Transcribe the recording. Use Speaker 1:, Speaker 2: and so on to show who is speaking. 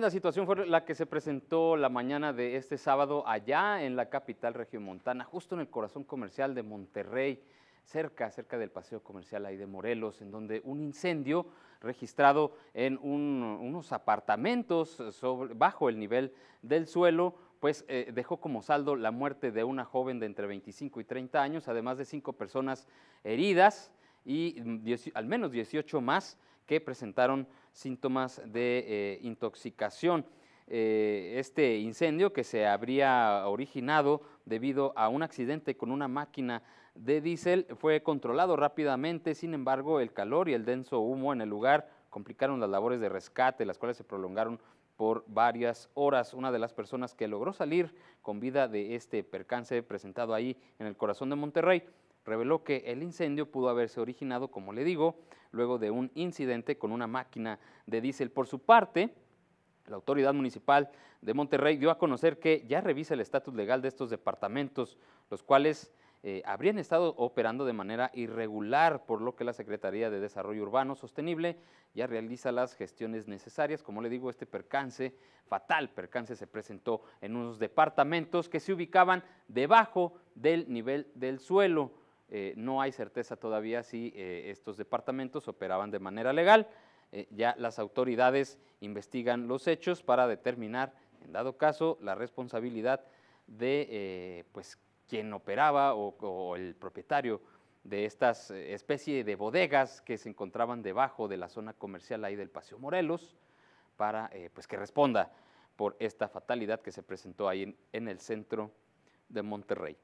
Speaker 1: La situación fue la que se presentó la mañana de este sábado allá en la capital regiomontana, justo en el corazón comercial de Monterrey, cerca, cerca del paseo comercial ahí de Morelos, en donde un incendio registrado en unos apartamentos bajo el nivel del suelo, pues eh, dejó como saldo la muerte de una joven de entre 25 y 30 años, además de cinco personas heridas y al menos 18 más que presentaron síntomas de eh, intoxicación. Eh, este incendio que se habría originado debido a un accidente con una máquina de diésel fue controlado rápidamente, sin embargo el calor y el denso humo en el lugar complicaron las labores de rescate, las cuales se prolongaron por varias horas. Una de las personas que logró salir con vida de este percance presentado ahí en el corazón de Monterrey reveló que el incendio pudo haberse originado, como le digo, luego de un incidente con una máquina de diésel. Por su parte, la autoridad municipal de Monterrey dio a conocer que ya revisa el estatus legal de estos departamentos, los cuales eh, habrían estado operando de manera irregular, por lo que la Secretaría de Desarrollo Urbano Sostenible ya realiza las gestiones necesarias. Como le digo, este percance, fatal percance, se presentó en unos departamentos que se ubicaban debajo del nivel del suelo. Eh, no hay certeza todavía si eh, estos departamentos operaban de manera legal. Eh, ya las autoridades investigan los hechos para determinar, en dado caso, la responsabilidad de pues, quien operaba o, el propietario de estas especies de bodegas que se encontraban debajo de la zona comercial ahí del Paseo Morelos, para pues, que responda por esta fatalidad que se presentó ahí en el centro de Monterrey.